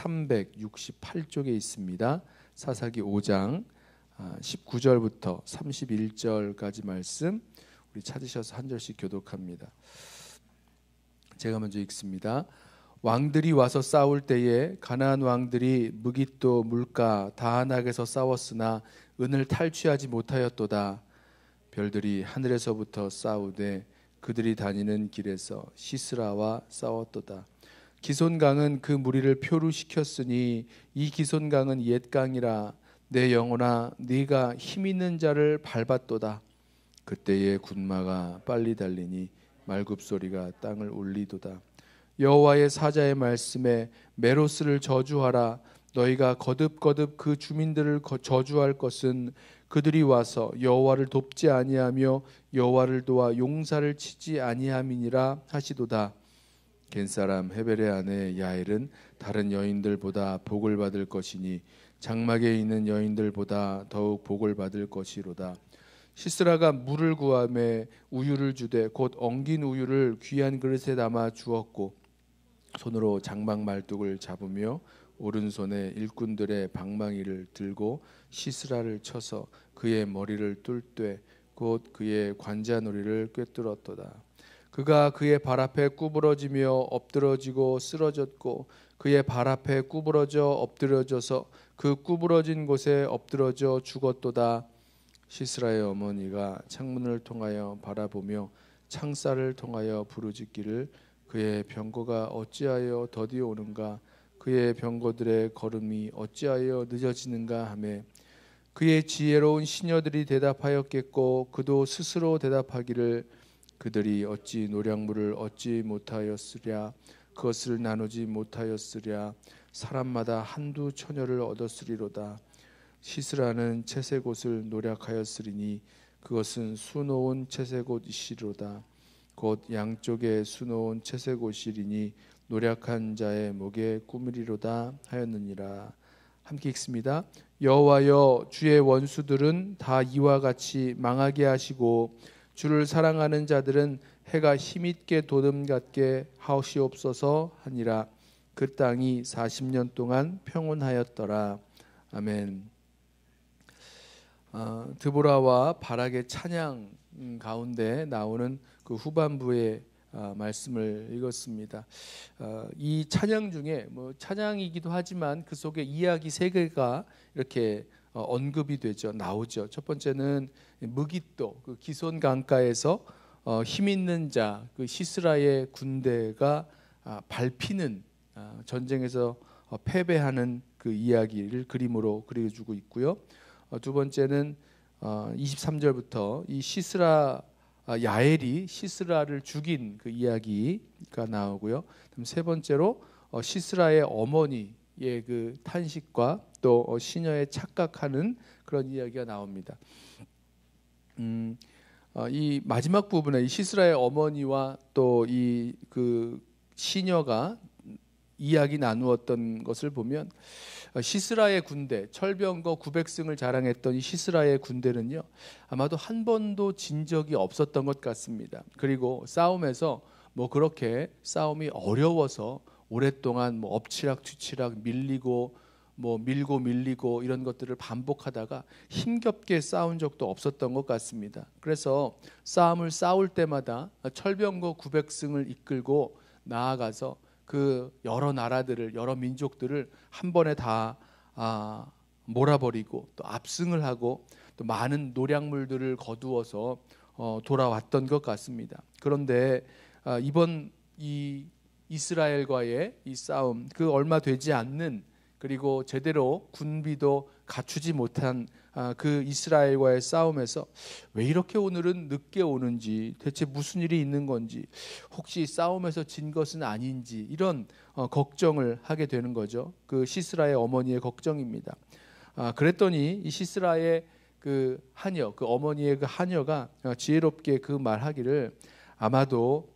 368쪽에 있습니다. 사사기 5장 19절부터 아, 31절까지 말씀 우리 찾으셔서 한 절씩 교독합니다. 제가 먼저 읽습니다. 왕들이 와서 싸울 때에 가나안 왕들이 무기또 물가 다한악에서 싸웠으나 은을 탈취하지 못하였도다. 별들이 하늘에서부터 싸우되 그들이 다니는 길에서 시스라와 싸웠도다. 기손강은 그 무리를 표류시켰으니 이 기손강은 옛강이라 내 영혼아 네가 힘 있는 자를 밟았도다 그때에 군마가 빨리 달리니 말굽 소리가 땅을 울리도다 여호와의 사자의 말씀에 메로스를 저주하라 너희가 거듭거듭 그 주민들을 저주할 것은 그들이 와서 여호와를 돕지 아니하며 여호와를 도와 용사를 치지 아니함이니라 하시도다 겐사람 헤벨의 아내 야엘은 다른 여인들보다 복을 받을 것이니 장막에 있는 여인들보다 더욱 복을 받을 것이로다. 시스라가 물을 구함에 우유를 주되 곧 엉긴 우유를 귀한 그릇에 담아 주었고 손으로 장막 말뚝을 잡으며 오른손에 일꾼들의 방망이를 들고 시스라를 쳐서 그의 머리를 뚫되 곧 그의 관자놀이를 꿰뚫었도다. 그가 그의 발 앞에 구부러지며 엎드러지고 쓰러졌고 그의 발 앞에 구부러져 엎드려져서 그 구부러진 곳에 엎드러져 죽었도다. 시스라의 어머니가 창문을 통하여 바라보며 창살을 통하여 부르짖기를 그의 병거가 어찌하여 더디 오는가 그의 병거들의 걸음이 어찌하여 늦어지는가 하며 그의 지혜로운 시녀들이 대답하였겠고 그도 스스로 대답하기를 그들이 어찌 노량물을 얻지 못하였으랴 그것을 나누지 못하였으랴 사람마다 한두 처녀를 얻었으리로다 시스라는 채색 옷을 노력하였으리니 그것은 수놓은 채색 옷이시로다 곧 양쪽에 수놓은 채색 옷이리니 노력한 자의 목에 꾸미리로다 하였느니라 함께 읽습니다 여호와여 주의 원수들은 다 이와 같이 망하게 하시고 주를 사랑하는 자들은 해가 힘있게 도듬 같게 하옵시옵소서 하니라 그 땅이 40년 동안 평온하였더라 아멘 어, 드보라와 바락의 찬양 가운데 나오는 그 후반부의 어, 말씀을 읽었습니다. 어, 이 찬양 중에 뭐 찬양이기도 하지만 그 속에 이야기 세 개가 이렇게 어, 언급이 되죠. 나오죠. 첫 번째는 무기또 그 기손 강가에서 어, 힘 있는 자그 시스라의 군대가 아, 밟히는 아, 전쟁에서 어, 패배하는 그 이야기를 그림으로 그려주고 있고요. 어, 두 번째는 어, 23절부터 이 시스라 아, 야엘이 시스라를 죽인 그 이야기가 나오고요. 그럼 세 번째로 어, 시스라의 어머니의 그 탄식과 또 어, 시녀에 착각하는 그런 이야기가 나옵니다. 음, 어, 이 마지막 부분에 시스라의 어머니와 또 이그 시녀가 이야기 나누었던 것을 보면 어, 시스라의 군대 철병거 900승을 자랑했던 시스라의 군대는요 아마도 한 번도 진 적이 없었던 것 같습니다. 그리고 싸움에서 뭐 그렇게 싸움이 어려워서 오랫동안 뭐 엎치락 뒤치락 밀리고 뭐 밀고 밀리고 이런 것들을 반복하다가 힘겹게 싸운 적도 없었던 것 같습니다. 그래서 싸움을 싸울 때마다 철병거 900승을 이끌고 나아가서 그 여러 나라들을 여러 민족들을 한 번에 다 아, 몰아버리고 또 압승을 하고 또 많은 노량물들을 거두어서 어, 돌아왔던 것 같습니다. 그런데 아, 이번 이 이스라엘과의 이 싸움 그 얼마 되지 않는 그리고 제대로 군비도 갖추지 못한 아, 그 이스라엘과의 싸움에서 왜 이렇게 오늘은 늦게 오는지 대체 무슨 일이 있는 건지 혹시 싸움에서 진 것은 아닌지 이런 어, 걱정을 하게 되는 거죠. 그 시스라의 어머니의 걱정입니다. 아, 그랬더니 이 시스라의 그 하녀, 그 어머니의 그 하녀가 어, 지혜롭게 그 말하기를 아마도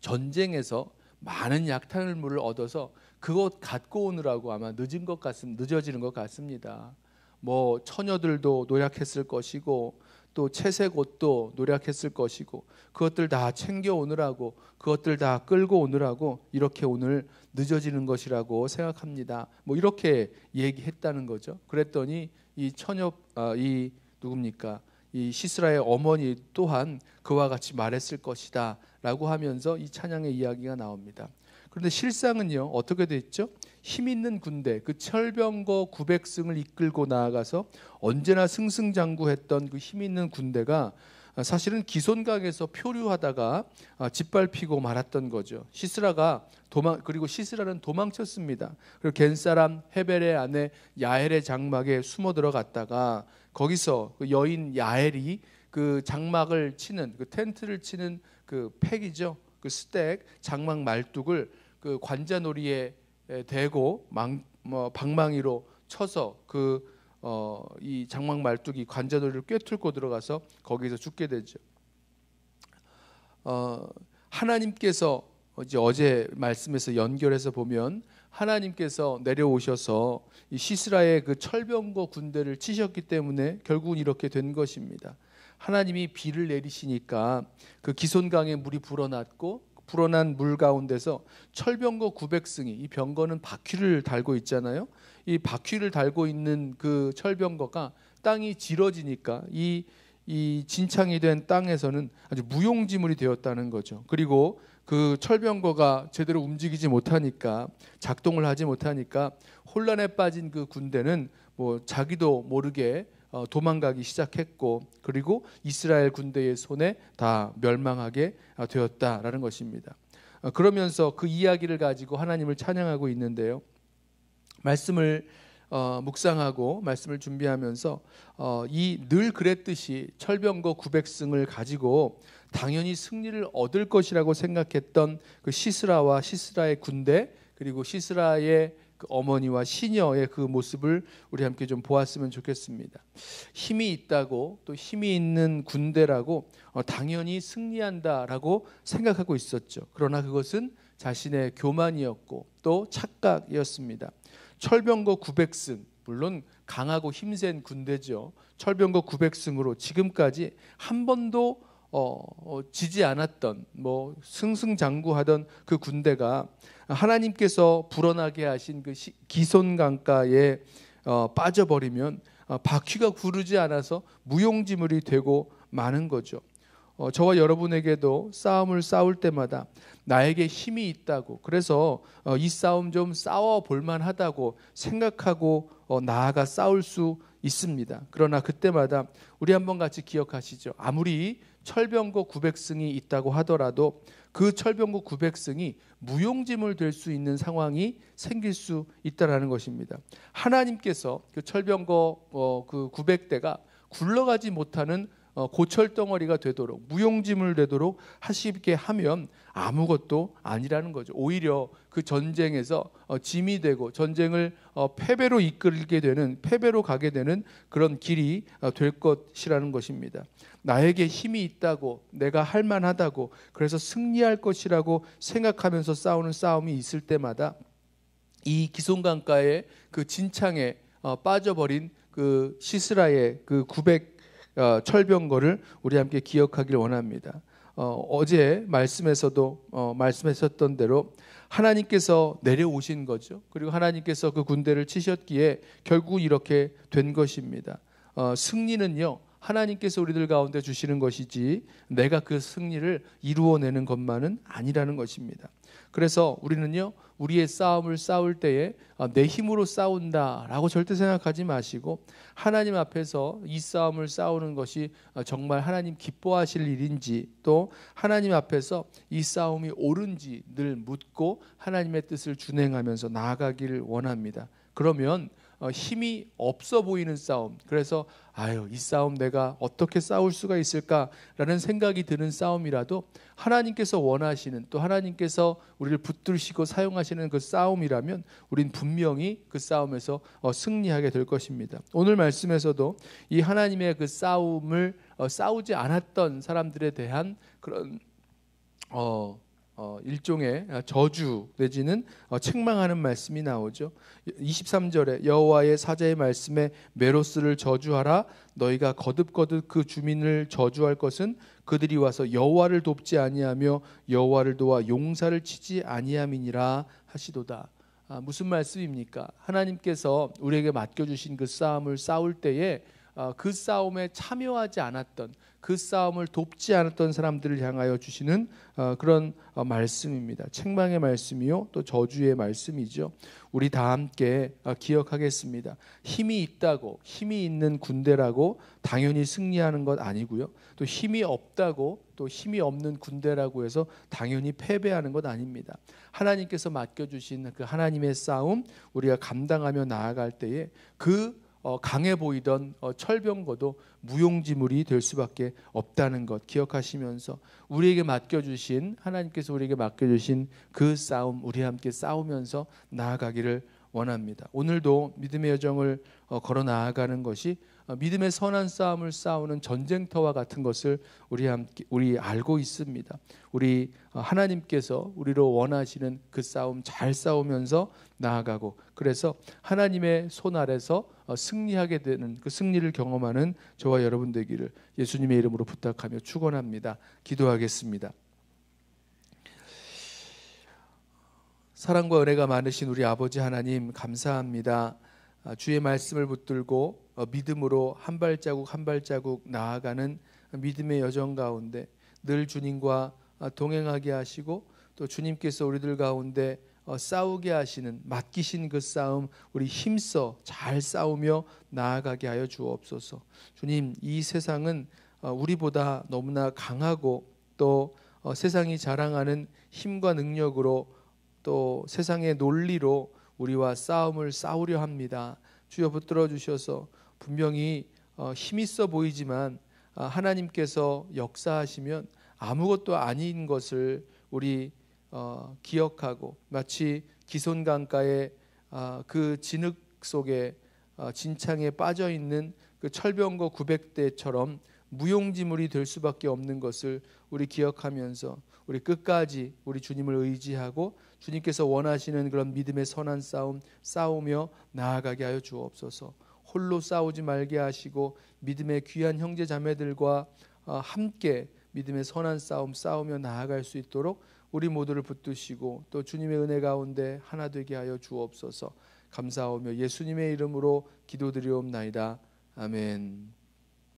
전쟁에서 많은 약탈물을 얻어서 그것 갖고 오느라고 아마 늦은 것 같습 늦어지는 것 같습니다. 뭐 처녀들도 노력했을 것이고 또 채색 옷도 노력했을 것이고 그것들 다 챙겨 오느라고 그것들 다 끌고 오느라고 이렇게 오늘 늦어지는 것이라고 생각합니다. 뭐 이렇게 얘기했다는 거죠. 그랬더니 이 처녀 아, 이 누굽니까? 이 시스라의 어머니 또한 그와 같이 말했을 것이다라고 하면서 이 찬양의 이야기가 나옵니다. 그런데 실상은요 어떻게 됐죠? 힘 있는 군대 그 철병거 900승을 이끌고 나아가서 언제나 승승장구했던 그 힘 있는 군대가 사실은 기손강에서 표류하다가 짓밟히고 말았던 거죠. 시스라가 도망 그리고 시스라는 도망쳤습니다. 그리고 겐 사람 헤벨의 아내 야헬의 장막에 숨어 들어갔다가 거기서 그 여인 야엘이 그 장막을 치는 그 텐트를 치는 그 팩이죠. 그 스택 장막 말뚝을 그 관자놀이에 대고 망, 뭐 방망이로 쳐서 그 어, 장막 말뚝이 관자놀이를 꿰뚫고 들어가서 거기서 죽게 되죠. 어, 하나님께서 이제 어제 말씀에서 연결해서 보면 하나님께서 내려오셔서 이 시스라의 그 철병거 군대를 치셨기 때문에 결국은 이렇게 된 것입니다. 하나님이 비를 내리시니까 그 기손강에 물이 불어났고 불어난 물 가운데서 철병거 900승이 이 병거는 바퀴를 달고 있잖아요. 이 바퀴를 달고 있는 그 철병거가 땅이 질어지니까 이이 진창이 된 땅에서는 아주 무용지물이 되었다는 거죠. 그리고 그 철병거가 제대로 움직이지 못하니까 작동을 하지 못하니까 혼란에 빠진 그 군대는 뭐 자기도 모르게 어, 도망가기 시작했고 그리고 이스라엘 군대의 손에 다 멸망하게 아, 되었다라는 것입니다. 어, 그러면서 그 이야기를 가지고 하나님을 찬양하고 있는데요. 말씀을 어, 묵상하고 말씀을 준비하면서 어, 이늘 그랬듯이 철병거 900승을 가지고 당연히 승리를 얻을 것이라고 생각했던 그 시스라와 시스라의 군대 그리고 시스라의 그 어머니와 시녀의 그 모습을 우리 함께 좀 보았으면 좋겠습니다. 힘이 있다고 또 힘이 있는 군대라고 어, 당연히 승리한다라고 생각하고 있었죠. 그러나 그것은 자신의 교만이었고 또 착각이었습니다. 철병거 900승 물론 강하고 힘센 군대죠. 철병거 900승으로 지금까지 한 번도 어, 어, 지지 않았던 뭐 승승장구하던 그 군대가 하나님께서 불어나게 하신 그 시, 기손강가에 어, 빠져버리면 어, 바퀴가 구르지 않아서 무용지물이 되고 마는 거죠. 어, 저와 여러분에게도 싸움을 싸울 때마다 나에게 힘이 있다고 그래서 어, 이 싸움 좀 싸워 볼만 하다고 생각하고 어, 나아가 싸울 수 있습니다. 그러나 그때마다 우리 한번 같이 기억하시죠. 아무리 철병거 900승이 있다고 하더라도 그 철병거 900승이 무용지물 될 수 있는 상황이 생길 수 있다라는 것입니다. 하나님께서 그 철병거 어, 그 900대가 굴러가지 못하는 어, 고철 덩어리가 되도록 무용지물 되도록 하시게 하면 아무것도 아니라는 거죠. 오히려 그 전쟁에서 어, 짐이 되고 전쟁을 어, 패배로 이끌게 되는 패배로 가게 되는 그런 길이 될 것이라는 것입니다. 나에게 힘이 있다고 내가 할 만하다고 그래서 승리할 것이라고 생각하면서 싸우는 싸움이 있을 때마다 이기손강가의그 진창에 빠져버린 그 시스라의 그 900. 어, 철병거를 우리 함께 기억하길 원합니다. 어, 제 말씀에서도 어, 말씀하셨던 대로 하나님께서 내려오신 거죠. 그리고 하나님께서 그 군대를 치셨기에 결국 이렇게 된 것입니다. 어, 승리는요 하나님께서 우리들 가운데 주시는 것이지 내가 그 승리를 이루어내는 것만은 아니라는 것입니다. 그래서 우리는요 우리의 싸움을 싸울 때에 아, 내 힘으로 싸운다라고 절대 생각하지 마시고 하나님 앞에서 이 싸움을 싸우는 것이 아, 정말 하나님 기뻐하실 일인지 또 하나님 앞에서 이 싸움이 옳은지 늘 묻고 하나님의 뜻을 준행하면서 나아가기를 원합니다. 그러면 어, 힘이 없어 보이는 싸움. 그래서 아유, 이 싸움 내가 어떻게 싸울 수가 있을까라는 생각이 드는 싸움이라도 하나님께서 원하시는 또 하나님께서 우리를 붙들시고 사용하시는 그 싸움이라면 우린 분명히 그 싸움에서 어, 승리하게 될 것입니다. 오늘 말씀에서도 이 하나님의 그 싸움을 어, 싸우지 않았던 사람들에 대한 그런 어 어, 일종의 저주 내지는 어, 책망하는 말씀이 나오죠. 23절에 여호와의 사자의 말씀에 메로스를 저주하라 너희가 거듭거듭 그 주민을 저주할 것은 그들이 와서 여호와를 돕지 아니하며 여호와를 도와 용사를 치지 아니함이니라 하시도다. 아, 무슨 말씀입니까? 하나님께서 우리에게 맡겨 주신 그 싸움을 싸울 때에 아, 그 싸움에 참여하지 않았던 그 싸움을 돕지 않았던 사람들을 향하여 주시는 어, 그런 어, 말씀입니다. 책망의 말씀이요, 또 저주의 말씀이죠. 우리 다 함께 어, 기억하겠습니다. 힘이 있다고 힘이 있는 군대라고 당연히 승리하는 것 아니고요. 또 힘이 없다고 또 힘이 없는 군대라고 해서 당연히 패배하는 것 아닙니다. 하나님께서 맡겨주신 그 하나님의 싸움 우리가 감당하며 나아갈 때에 그 어, 강해 보이던 어, 철병거도 무용지물이 될 수밖에 없다는 것 기억하시면서 우리에게 맡겨주신 하나님께서 우리에게 맡겨주신 그 싸움 우리 함께 싸우면서 나아가기를 원합니다. 오늘도 믿음의 여정을 어, 걸어 나아가는 것이 어, 믿음의 선한 싸움을 싸우는 전쟁터와 같은 것을 우리 함께 우리 알고 있습니다. 우리 어, 하나님께서 우리로 원하시는 그 싸움 잘 싸우면서 나아가고 그래서 하나님의 손 아래서 어, 승리하게 되는 그 승리를 경험하는 저와 여러분 되기를 예수님의 이름으로 부탁하며 축원합니다. 기도하겠습니다. 사랑과 은혜가 많으신 우리 아버지 하나님 감사합니다. 아, 주의 말씀을 붙들고 어, 믿음으로 한 발자국 한 발자국 나아가는 믿음의 여정 가운데 늘 주님과 아, 동행하게 하시고 또 주님께서 우리들 가운데 어, 싸우게 하시는 맡기신 그 싸움 우리 힘써 잘 싸우며 나아가게 하여 주옵소서. 주님 이 세상은 어, 우리보다 너무나 강하고 또 세상이 자랑하는 힘과 능력으로 또 세상의 논리로 우리와 싸움을 싸우려 합니다. 주여 붙들어 주셔서 분명히 어, 힘있어 보이지만 아, 하나님께서 역사하시면 아무것도 아닌 것을 우리 어, 기억하고 마치 기손강가의 아, 그 진흙 속에 어, 진창에 빠져 있는 그 철병거 900대처럼 무용지물이 될 수밖에 없는 것을 우리 기억하면서 우리 끝까지 우리 주님을 의지하고 주님께서 원하시는 그런 믿음의 선한 싸움 싸우며 나아가게 하여 주옵소서. 홀로 싸우지 말게 하시고 믿음의 귀한 형제 자매들과 어, 함께 믿음의 선한 싸움 싸우며 나아갈 수 있도록 우리 모두를 붙드시고 또 주님의 은혜 가운데 하나 되게 하여 주옵소서. 감사하며 예수님의 이름으로 기도드리옵나이다. 아멘.